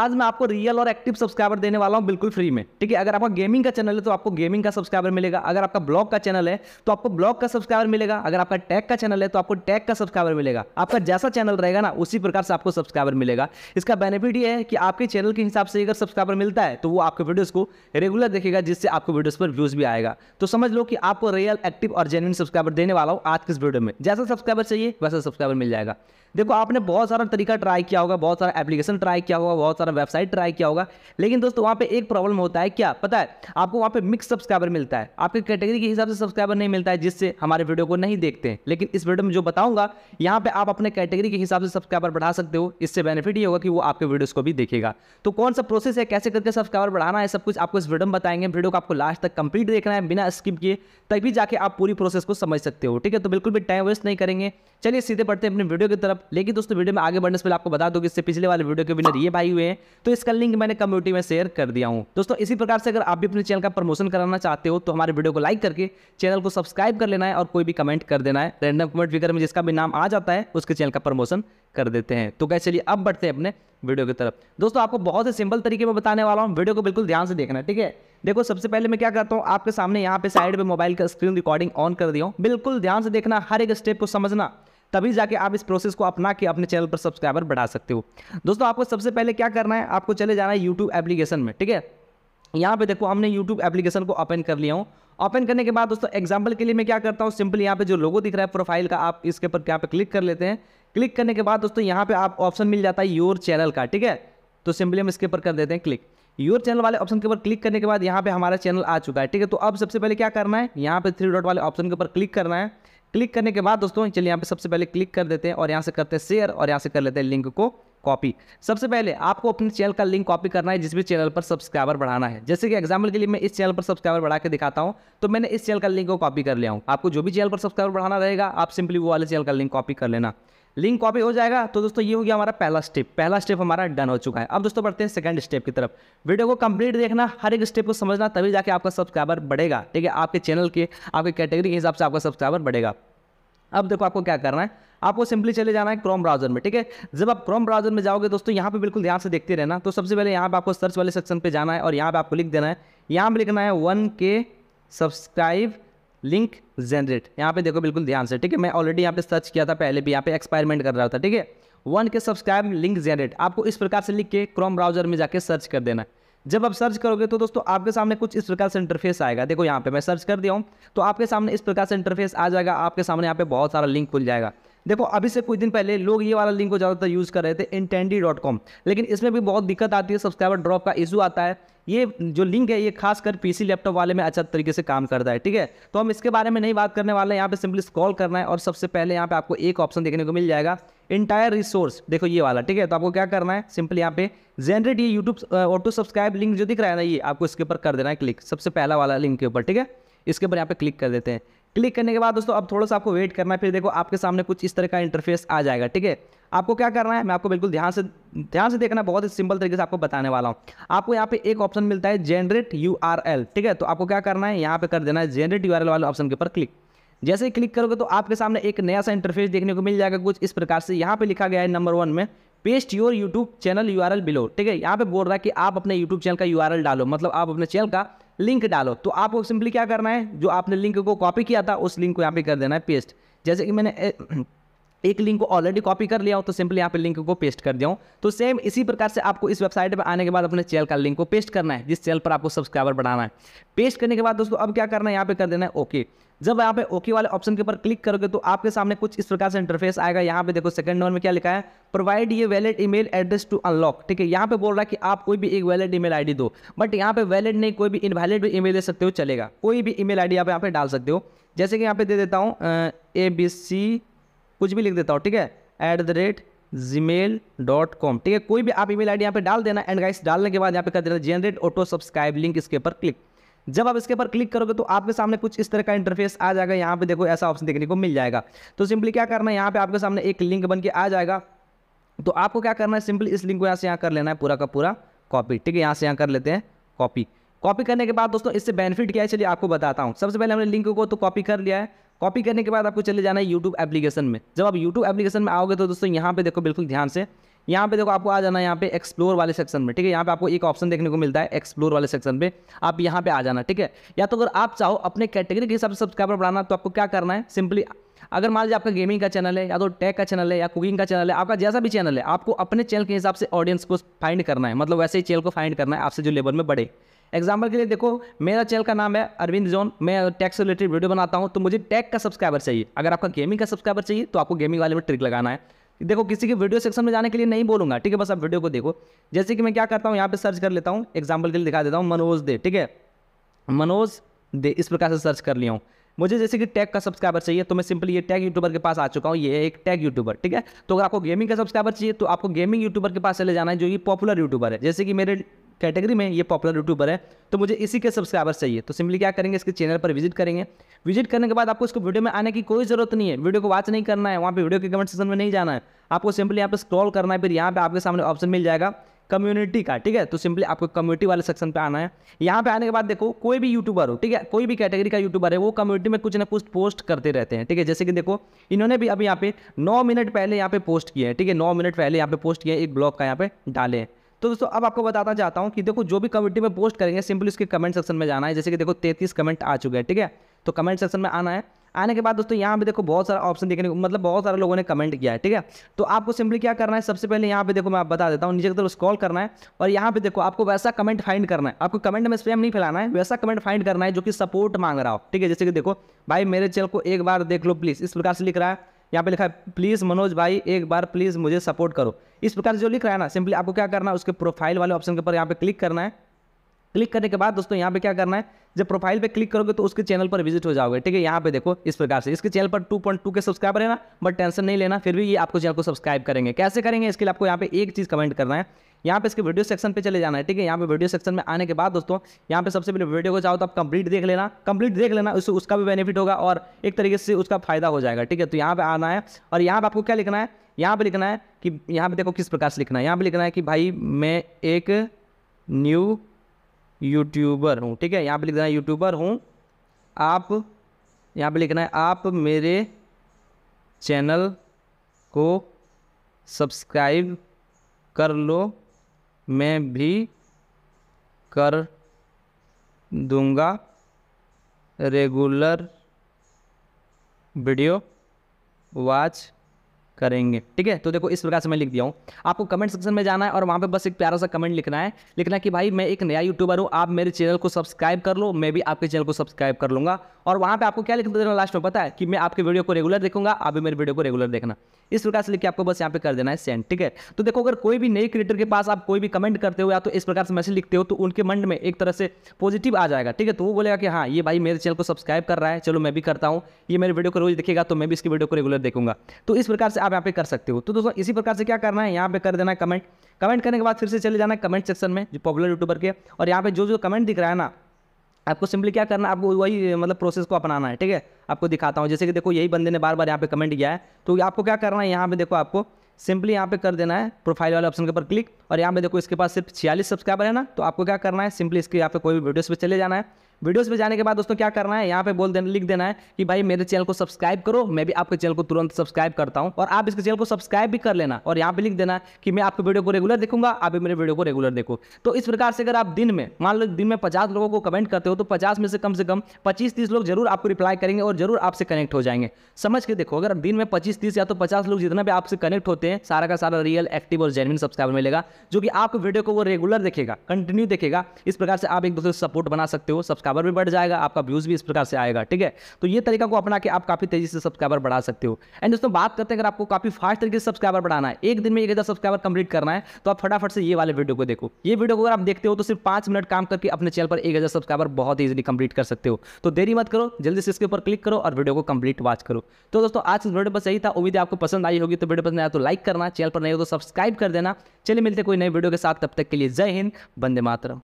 आज मैं आपको रियल और एक्टिव सब्सक्राइबर देने वाला हूँ बिल्कुल फ्री में ठीक है अगर आपका गेमिंग का चैनल है तो आपको गेमिंग का सब्सक्राइबर मिलेगा अगर आपका ब्लॉग का चैनल है तो आपको ब्लॉग का सब्सक्राइबर मिलेगा अगर आपका टैग का चैनल है तो आपको टैग का सब्सक्राइबर मिलेगा आपका जैसा चैनल रहेगा ना उसी प्रकार से आपको सब्सक्राइबर मिलेगा इसका बेनिफिट यह है कि आपके चैनल के हिसाब से अगर सब्सक्राइबर मिलता है तो वो आपके वीडियोज़ को रेगुलर देखेगा जिससे आपको वीडियोज़ पर व्यूज़ भी आएगा तो समझ लो कि आपको रियल एक्टिव और जेन्यून सब्सक्राइबर देने वाला हूँ आज किस वीडियो में जैसा सब्सक्राइबर चाहिए वैसा सब्सक्राइबर मिल जाएगा देखो आपने बहुत सारा तरीका ट्राई किया होगा बहुत सारा एप्लीकेशन ट्राई किया होगा बहुत सारा अपना वेबसाइट ट्राई किया होगा लेकिन दोस्तों वहाँ पे एक प्रॉब्लम होता है क्या पता है आपको वहाँ पे मिक्स सब्सक्राइबर मिलता है आपके कैटेगरी के हिसाब से सब्सक्राइबर नहीं मिलता है जिससे हमारे वीडियो को नहीं देखते हैं लेकिन इस वीडियो में जो बताऊंगा यहाँ पे आप अपने कैटेगरी के हिसाब से सब्सक्राइबर बढ़ा सकते हो इससे बेनिफिट ये होगा कि वो आपके वीडियोज़ को भी देखेगा तो कौन सा प्रोसेस है कैसे करके सब्सक्राइबर बढ़ाना है सब कुछ आपको इस वीडियो में बताएंगे वीडियो को आपको लास्ट तक कंप्लीट देखना है बिना स्किप किए तभी जाके आप पूरी प्रोसेस को समझ सकते हो ठीक है तो बिल्कुल भी टाइम वेस्ट नहीं करेंगे चलिए सीधे पढ़ते हैं अपने वीडियो की तरफ लेकिन दोस्तों वीडियो में आगे बढ़ने से पहले आपको बता दो कि इससे पिछले वाले वीडियो के विनर ये भाई हुए हैं तो इसका लिंक मैंने कम्युनिटी में शेयर कर दिया हूँ दोस्तों इसी प्रकार से अगर आप भी अपने चैनल का प्रमोशन कराना चाहते हो तो हमारे वीडियो को लाइक करके चैनल को सब्सक्राइब कर लेना है और कोई भी कमेंट कर देना है रैंडम कमेंट फिगर में जिसका भी नाम आ जाता है उसके चैनल का प्रमोशन कर देते हैं तो क्या चलिए अब बढ़ते हैं अपने वीडियो की तरफ दोस्तों आपको बहुत ही सिंपल तरीके में बताने वाला हूँ वीडियो को बिल्कुल ध्यान से देखना ठीक है देखो सबसे पहले मैं क्या करता हूँ आपके सामने यहाँ पे साइड पे मोबाइल का स्क्रीन रिकॉर्डिंग ऑन कर दिया हूँ बिल्कुल ध्यान से देखना हर एक स्टेप को समझना तभी जाके आप इस प्रोसेस को अपना के अपने चैनल पर सब्सक्राइबर बढ़ा सकते हो दोस्तों आपको सबसे पहले क्या करना है आपको चले जाना है यूट्यूब एप्लीकेशन में ठीक है यहाँ पे देखो हमने यूट्यूब एप्लीकेशन को ओपन कर लिया हूँ ओपन करने के बाद दोस्तों एग्जाम्पल के लिए मैं क्या करता हूँ सिंपल यहाँ पे जो लोगो दिख रहा है प्रोफाइल का आप इसके ऊपर यहाँ पे क्लिक कर लेते हैं क्लिक करने के बाद दोस्तों यहाँ पे आप ऑप्शन मिल जाता है योर चैनल का ठीक है तो सिंपली हम इसके ऊपर कर देते हैं क्लिक योर चैनल वाले ऑप्शन के ऊपर क्लिक करने के बाद यहाँ पे हमारा चैनल आ चुका है ठीक है तो अब सबसे पहले क्या करना है यहाँ पे थ्री डॉट वाले ऑप्शन के ऊपर क्लिक करना है क्लिक करने के बाद दोस्तों चलिए यहाँ पे सबसे पहले क्लिक कर देते हैं और यहाँ से करते हैं शेयर और यहाँ से कर लेते हैं लिंक को कॉपी सबसे पहले आपको अपने चैनल का लिंक कॉपी करना है जिस भी चैनल पर सब्सक्राइबर बढ़ाना है जैसे कि एग्जाम्पल के लिए मैं इस चैनल पर सब्सक्राइबर बढ़ा के दिखाता हूँ तो मैंने इस चैनल का लिंक को कॉपी कर लिया हूँ आपको जो भी चैनल पर सब्सक्राइबर बढ़ाना रहेगा आप सिंपली वो वाले चैनल का लिंक कॉपी कर लेना लिंक कॉपी हो जाएगा तो दोस्तों ये हो गया हमारा पहला स्टेप पहला स्टेप हमारा डन हो चुका है अब दोस्तों बढ़ते हैं सेकंड स्टेप की तरफ वीडियो को कंप्लीट देखना हर एक स्टेप को समझना तभी जाके आपका सब्सक्राइबर बढ़ेगा ठीक है आपके चैनल के आपके कैटेगरी के हिसाब से आपका सब्सक्राइबर बढ़ेगा अब देखो आपको क्या करना है आपको सिंपली चले जाना है क्रोम ब्राउजर में ठीक है जब आप क्रोम ब्राउजर में जाओगे दोस्तों यहाँ पे बिल्कुल ध्यान से देखते रहना तो सबसे पहले यहाँ पे आपको सर्च वाले सेक्शन पे जाना है और यहाँ पे आपको लिख देना है यहाँ पे लिखना है वन के सब्सक्राइब लिंक जनरेट यहाँ पे देखो बिल्कुल ध्यान से ठीक है मैं ऑलरेडी यहाँ पे सर्च किया था पहले भी यहाँ पे एक्सपायरमेंट कर रहा था ठीक है वन के सब्सक्राइब लिंक जनरेट आपको इस प्रकार से लिख के क्रोम ब्राउजर में जाके सर्च कर देना है जब आप सर्च करोगे तो दोस्तों आपके सामने कुछ इस प्रकार से इंटरफेस आएगा देखो यहाँ पे मैं सर्च कर दिया हूँ तो आपके सामने इस प्रकार से इंटरफेस आ जाएगा आपके सामने यहाँ पे बहुत सारा लिंक खुल जाएगा देखो अभी से कुछ दिन पहले लोग ये वाला लिंक को ज़्यादातर यूज़ कर रहे थे इंटेंडी डॉट कॉम लेकिन इसमें भी बहुत दिक्कत आती है सब्सक्राइबर ड्रॉप का इशू आता है ये जो लिंक है ये खासकर पीसी लैपटॉप वाले में अच्छा तरीके से काम करता है ठीक है तो हम इसके बारे में नहीं बात करने वाले हैं यहाँ पे सिंपली स्कॉल करना है और सबसे पहले यहाँ पे आपको एक ऑप्शन देखने को मिल जाएगा इंटायर रिसोर्स देखो ये वाला ठीक है तो आपको क्या करना है सिंपल यहाँ पे जनरेट ये यूट्यूब ऑटो सब्सक्राइब लिंक जो दिख रहा है ना ये आपको इसके ऊपर कर देना है क्लिक सबसे पहला वाला लिंक के ऊपर ठीक है इसके ऊपर यहाँ पे क्लिक कर देते हैं क्लिक करने के बाद दोस्तों अब थोड़ा सा आपको वेट करना है फिर देखो आपके सामने कुछ इस तरह का इंटरफेस आ जाएगा ठीक है आपको क्या करना है मैं आपको बिल्कुल ध्यान से ध्यान से देखना बहुत ही सिंपल तरीके से आपको बताने वाला हूँ आपको यहाँ पे एक ऑप्शन मिलता है जेनरेट यू ठीक है तो आपको क्या करना है यहाँ पे कर देना है जेनरेट यू वाले ऑप्शन के ऊपर क्लिक जैसे ही क्लिक करोगे तो आपके सामने एक नया सा इंटरफेस देखने को मिल जाएगा कुछ इस प्रकार से यहाँ पे लिखा गया है नंबर वन में paste your YouTube channel you below ठीक है यहाँ पे बोल रहा है कि आप अपने यूट्यूब चैनल का यू डालो मतलब आप अपने चैनल का लिंक डालो तो आपको सिंपली क्या करना है जो आपने लिंक को कॉपी किया था उस लिंक को यहाँ पे कर देना है पेस्ट जैसे कि मैंने एक लिंक को ऑलरेडी कॉपी कर लिया हो तो सिंपली यहाँ पे लिंक को पेस्ट कर दिया हूँ तो सेम इसी प्रकार से आपको इस वेबसाइट पर आने के बाद अपने चैनल का लिंक को पेस्ट करना है जिस चैनल पर आपको सब्सक्राइबर बढ़ाना है पेस्ट करने के बाद दोस्तों अब क्या करना है यहाँ पे कर देना है ओके जब यहाँ पे ओके वाले ऑप्शन के ऊपर क्लिक करोगे तो आपके सामने कुछ इस प्रकार से इंटरफेस आएगा यहाँ पे देखो सेकंड नंबर में क्या लिखा है प्रोवाइड ये valid email address to unlock ठीक है यहाँ पे बोल रहा है कि आप कोई भी एक वैलिड ईमेल आईडी दो बट यहाँ पे वैलिड नहीं कोई भी इनवैलिड भी ईमेल दे सकते हो चलेगा कोई भी ईमेल आईडी आप यहाँ पे डाल सकते हो जैसे कि यहाँ पे दे देता हूँ ए बी सी कुछ भी लिख देता हूँ ठीक है at the rate gmail dot com ठीक है कोई भी आप ईमेल आईडी यहाँ पे डाल देना एंड गाइस डालने के बाद यहाँ पे कर देना जनरेट ऑटो सब्सक्राइब लिंक इसके ऊपर क्लिक जब आप इसके ऊपर क्लिक करोगे तो आपके सामने कुछ इस तरह का इंटरफेस आ जाएगा यहाँ पे देखो ऐसा ऑप्शन देखने को मिल जाएगा तो सिंपली क्या करना है यहाँ पे आपके सामने एक लिंक बन के आ जाएगा तो आपको क्या करना है सिंपली इस लिंक को यहाँ से यहाँ कर लेना है पूरा का पूरा कॉपी ठीक है यहाँ से यहाँ कर लेते हैं कॉपी कॉपी करने के बाद दोस्तों इससे बेनिफिट क्या है चलिए आपको बताता हूँ सबसे पहले हमने लिंक को तो कॉपी कर लिया है कॉपी करने के बाद आपको चले जाना है यूट्यूब एप्लीकेशन में जब आप यूट्यूब एप्लीकेशन में आओगे तो दोस्तों यहाँ पे देखो बिल्कुल ध्यान से यहाँ पे देखो आपको आ जाना है यहाँ पे एक्सप्लोर वाले सेक्शन में ठीक है यहाँ पे आपको एक ऑप्शन देखने को मिलता है एक्सप्लोर वाले सेक्शन पे आप यहाँ पे आ जाना ठीक है या तो अगर आप चाहो अपने कैटेगरी के हिसाब से सब्सक्राइबर बढ़ाना तो आपको क्या करना है सिंपली अगर मान लीजिए आपका गेमिंग का चैनल है या तो टेक का चैनल है या कुकिंग का चैनल है आपका जैसा भी चैनल है आपको अपने चैनल के हिसाब से ऑडियंस को फाइंड करना है मतलब वैसे ही चैनल को फाइंड करना है आपसे जो लेवल में बढ़े एग्जाम्पल के लिए देखो मेरा चैनल का नाम है अरविंद जोन मैं टैक्स रिलेटेड वीडियो बनाता हूँ तो मुझे टैक का सब्सक्राइबर चाहिए अगर आपका गेमिंग का सब्सक्राइबर चाहिए तो आपको गेमिंग वाले में ट्रिक लगाना है देखो किसी के वीडियो सेक्शन में जाने के लिए नहीं बोलूँगा ठीक है बस आप वीडियो को देखो जैसे कि मैं क्या करता हूँ यहाँ पे सर्च कर लेता हूँ एग्जाम्पल के लिए दिखा देता हूँ मनोज दे ठीक है मनोज दे इस प्रकार से सर्च कर लिया हूँ मुझे जैसे कि टैग का सब्सक्राइबर चाहिए तो मैं सिंपली ये टैग यूट्यूबर के पास आ चुका हूँ ये एक टैग यूट्यूबर ठीक है तो अगर आपको गेमिंग का सब्सक्राइबर चाहिए तो आपको गेमिंग यूट्यूबर के पास चले जाना है जो कि पॉपुलर यूट्यूबर है जैसे कि मेरे कैटेगरी में ये पॉपुलर यूट्यूबर है तो मुझे इसी के सब्सक्राइबर्स चाहिए तो सिंपली क्या करेंगे इसके चैनल पर विजिट करेंगे विजिट करने के बाद आपको इसको वीडियो में आने की कोई जरूरत नहीं है वीडियो को वॉच नहीं करना है वहाँ पर वीडियो के कमेंट सेक्शन में नहीं जाना है आपको सिंपली यहाँ पर स्क्रॉल करना है फिर यहाँ पर आपके सामने ऑप्शन मिल जाएगा कम्युनिटी का ठीक है तो सिंपली आपको कम्युनिटी वाले सेक्शन पे आना है यहाँ पे आने के बाद देखो कोई भी यूट्यूबर हो ठीक है कोई भी कैटेगरी का यूट्यूबर है वो कम्युनिटी में कुछ ना कुछ पोस्ट करते रहते हैं ठीक है जैसे कि देखो इन्होंने भी अभी यहाँ पे नौ मिनट पहले यहाँ पे पोस्ट किए हैं ठीक है नौ मिनट पहले यहाँ पे पोस्ट किए एक ब्लॉग का यहाँ पे डाले हैं तो दोस्तों अब आपको बताना चाहता हूँ कि देखो जो भी कमेटी में पोस्ट करेंगे सिंपली उसके कमेंट सेक्शन में जाना है जैसे कि देखो तैतीस कमेंट आ चुके हैं ठीक है तो कमेंट सेक्शन में आना है आने के बाद दोस्तों यहाँ पे देखो बहुत सारा ऑप्शन देखने को मतलब बहुत सारे लोगों ने कमेंट किया है ठीक है तो आपको सिंपली क्या करना है सबसे पहले यहाँ पे देखो मैं आप बता देता हूँ नीचे की तरफ स्क्रॉल करना है और यहाँ पे देखो आपको वैसा कमेंट फाइंड करना है आपको कमेंट में स्पेम नहीं फैलाना है वैसा कमेंट फाइंड करना है जो कि सपोर्ट मांग रहा हो ठीक है जैसे कि देखो भाई मेरे चैनल को एक बार देख लो प्लीज़ इस प्रकार से लिख रहा है यहाँ पे लिखा है प्लीज़ मनोज भाई एक बार प्लीज़ मुझे सपोर्ट करो इस प्रकार जो लिख रहा है ना सिंपली आपको क्या करना है उसके प्रोफाइल वाले ऑप्शन के ऊपर यहाँ पे क्लिक करना है क्लिक करने के बाद दोस्तों यहाँ पे क्या करना है जब प्रोफाइल पे क्लिक करोगे तो उसके चैनल पर विजिट हो जाओगे ठीक है यहाँ पे देखो इस प्रकार से इसके चैनल पर 2.2 के सब्सक्राइबर है ना बट टेंशन नहीं लेना फिर भी ये आपको चैनल को सब्सक्राइब करेंगे कैसे करेंगे इसके लिए आपको यहाँ पे एक चीज़ कमेंट करना है यहाँ पे इसके वीडियो सेक्शन पे चले जाना है ठीक है यहाँ पे वीडियो सेक्शन में आने के बाद दोस्तों यहाँ पे सबसे पहले वीडियो को चाहो तो आप कंप्लीट देख लेना कंप्लीट देख लेना उससे उसका भी बेनिफिट होगा और एक तरीके से उसका फायदा हो जाएगा ठीक है तो यहाँ पे आना है और यहाँ पर आपको क्या लिखना है यहाँ पर लिखना है कि यहाँ पर देखो किस प्रकार से लिखना है यहाँ पर लिखना है कि भाई मैं एक न्यू यूट्यूबर हूँ ठीक है यहाँ पर लिखना है यूट्यूबर हूँ आप यहाँ पर लिखना है आप मेरे चैनल को सब्सक्राइब कर लो में भी कर दूंगा रेगुलर वीडियो वॉच करेंगे ठीक है तो देखो इस प्रकार से मैं लिख दिया हूँ आपको कमेंट सेक्शन में जाना है और वहाँ पे बस एक प्यारा सा कमेंट लिखना है लिखना है कि भाई मैं एक नया यूट्यूबर हूँ आप मेरे चैनल को सब्सक्राइब कर लो मैं भी आपके चैनल को सब्सक्राइब कर लूँगा और वहाँ पे आपको क्या लिख देना लास्ट में पता है कि मैं आपके वीडियो को रेगुलर देखूंगा आप भी मेरे वीडियो को रेगुलर देखना इस प्रकार से लिख के आपको बस यहाँ पे कर देना है सेंड ठीक है तो देखो अगर कोई भी नए क्रिएटर के पास आप कोई भी कमेंट करते हो या तो इस प्रकार से मैसेज लिखते हो तो उनके मंड में एक तरह से पॉजिटिव आ जाएगा ठीक है तो वो बोलेगा कि हाँ ये भाई मेरे चैनल को सब्सक्राइब कर रहा है चलो मैं भी करता हूँ ये मेरे वीडियो को रोज देखेगा तो मैं भी इसकी वीडियो को रेगुलर देखूंगा तो इस प्रकार से आप यहाँ पे कर सकते हो तो दोस्तों इसी प्रकार से क्या करना है यहाँ पे कर देना है कमेंट कमेंट करने के बाद फिर से चले जाना है कमेंट सेक्शन में जो पॉपुलर यूट्यूबर के और यहाँ पे जो जो कमेंट दिख रहा है ना आपको सिंपली क्या करना आपको वही मतलब प्रोसेस को अपनाना है ठीक है आपको दिखाता हूँ जैसे कि देखो यही बंदे ने बार बार यहाँ पे कमेंट किया है तो आपको क्या करना है यहाँ पे देखो आपको सिंपली यहाँ पे कर देना है प्रोफाइल वाले ऑप्शन के ऊपर क्लिक और यहाँ पे देखो इसके पास सिर्फ छियालीस सब्सक्राइबर है ना तो आपको क्या करना है सिंपली इसके यहाँ पे कोई भी वीडियोस पे चले जाना है वीडियोस में जाने के बाद दोस्तों क्या करना है यहाँ पे बोल देना लिख देना है कि भाई मेरे चैनल को सब्सक्राइब करो मैं भी आपके चैनल को तुरंत सब्सक्राइब करता हूँ और आप इसके चैनल को सब्सक्राइब भी कर लेना और यहाँ पे लिख देना कि मैं आपके वीडियो को रेगुलर देखूंगा आप भी मेरे वीडियो को रेगुलर देखो तो इस प्रकार से अगर आप दिन में मान लो दिन में पचास लोगों को कमेंट करते हो तो पचास में से कम से कम पच्चीस तीस लोग जरूर आपको रिप्लाई करेंगे और जरूर आपसे कनेक्ट हो जाएंगे समझ के देखो अगर दिन में पच्चीस तीस या तो पचास लोग जितना भी आपसे कनेक्ट होते हैं सारा का सारा रियल एक्टिव और जेनविन सब्सक्राइबर मिलेगा जो कि आपके वीडियो को वो रेगुलर देखेगा कंटिन्यू देखेगा इस प्रकार से आप एक दूसरे सपोर्ट बना सकते हो सब्सक्राइब सब्सक्राइबर भी बढ़ जाएगा आपका व्यूज़ भी इस प्रकार से आएगा ठीक है तो ये तरीका को अपना के आप काफ़ी तेज़ी से सब्सक्राइबर बढ़ा सकते हो एंड दोस्तों बात करते हैं अगर आपको काफ़ी फास्ट तरीके से सब्सक्राइबर बढ़ाना है एक दिन में एक हज़ार सब्सक्राइबर कंप्लीट करना है तो आप फटाफट से ये वाले वीडियो को देखो ये वीडियो को अगर आप देखते हो तो सिर्फ पांच मिनट काम करके अपने चैनल पर एक हज़ार सब्सक्राइबर बहुत ईजिली कंप्लीट कर सकते हो तो देरी मत करो जल्दी से इसके ऊपर क्लिक करो और वीडियो को कंप्लीट वॉच करो तो दोस्तों आज इस वीडियो पर सही था उम्मीद आपको पसंद आई होगी तो वीडियो पसंद आया तो लाइक करना चैनल पर नहीं हो तो सब्सक्राइब कर देना चलिए मिलते कोई नए वीडियो के साथ तब तक के लिए जय हिंद बंदे मातरम